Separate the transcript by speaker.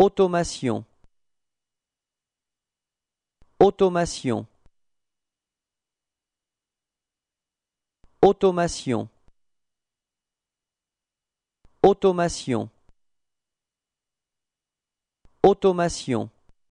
Speaker 1: Automation Automation Automation Automation Automation